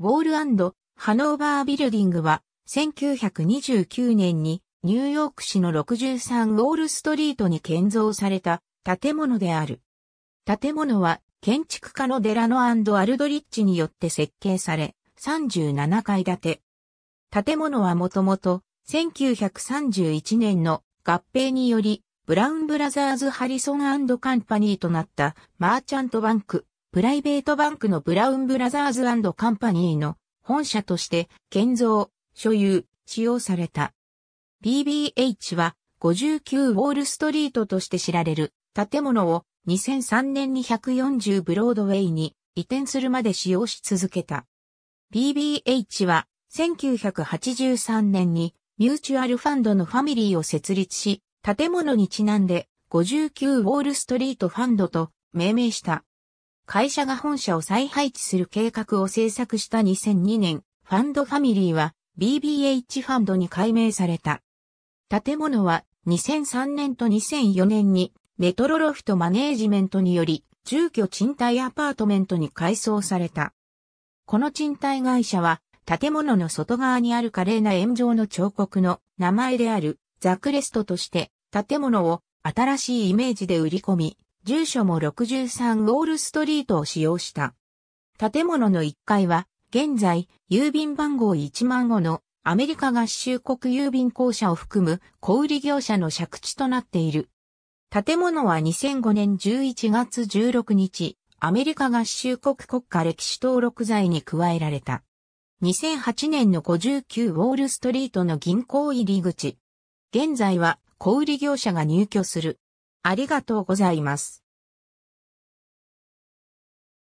ウォールハノーバービルディングは1929年にニューヨーク市の63ウォールストリートに建造された建物である。建物は建築家のデラノアルドリッチによって設計され37階建て。建物はもともと1931年の合併によりブラウンブラザーズ・ハリソンカンパニーとなったマーチャントバンクプライベートバンクのブラウンブラザーズカンパニーの本社として建造、所有、使用された。BBH は59ウォールストリートとして知られる建物を2003年に140ブロードウェイに移転するまで使用し続けた。BBH は1983年にミューチュアルファンドのファミリーを設立し、建物にちなんで59ウォールストリートファンドと命名した。会社が本社を再配置する計画を制作した2002年、ファンドファミリーは BBH ファンドに改名された。建物は2003年と2004年にメトロロフトマネージメントにより住居賃貸アパートメントに改装された。この賃貸会社は建物の外側にある華麗な炎上の彫刻の名前であるザクレストとして建物を新しいイメージで売り込み住所も63ウォールストリートを使用した。建物の1階は、現在、郵便番号1万5のアメリカ合衆国郵便公社を含む小売業者の借地となっている。建物は2005年11月16日、アメリカ合衆国国家歴史登録罪に加えられた。2008年の59ウォールストリートの銀行入り口。現在は小売業者が入居するありがとうございます。